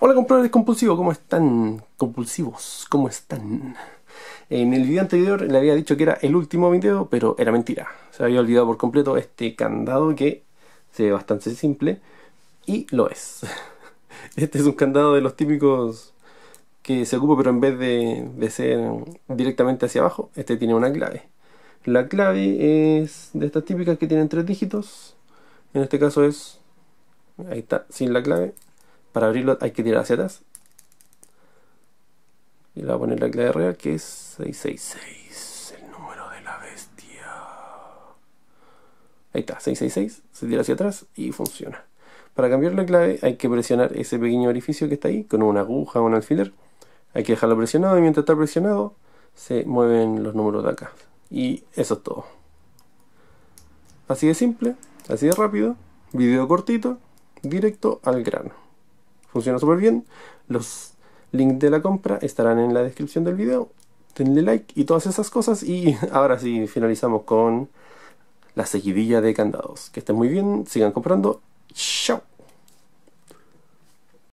Hola compradores compulsivos, ¿cómo están? Compulsivos, ¿cómo están? En el video anterior le había dicho que era el último video, pero era mentira. Se había olvidado por completo este candado que se ve bastante simple y lo es. Este es un candado de los típicos que se ocupa, pero en vez de, de ser directamente hacia abajo, este tiene una clave. La clave es de estas típicas que tienen tres dígitos. En este caso es, ahí está, sin la clave, para abrirlo hay que tirar hacia atrás. Y le voy a poner la clave real que es 666. El número de la bestia. Ahí está, 666. Se tira hacia atrás y funciona. Para cambiar la clave hay que presionar ese pequeño orificio que está ahí con una aguja o un alfiler. Hay que dejarlo presionado y mientras está presionado se mueven los números de acá. Y eso es todo. Así de simple, así de rápido, video cortito, directo al grano funciona súper bien. Los links de la compra estarán en la descripción del video. Denle like y todas esas cosas. Y ahora sí, finalizamos con la seguidilla de candados. Que estén muy bien, sigan comprando. Chao.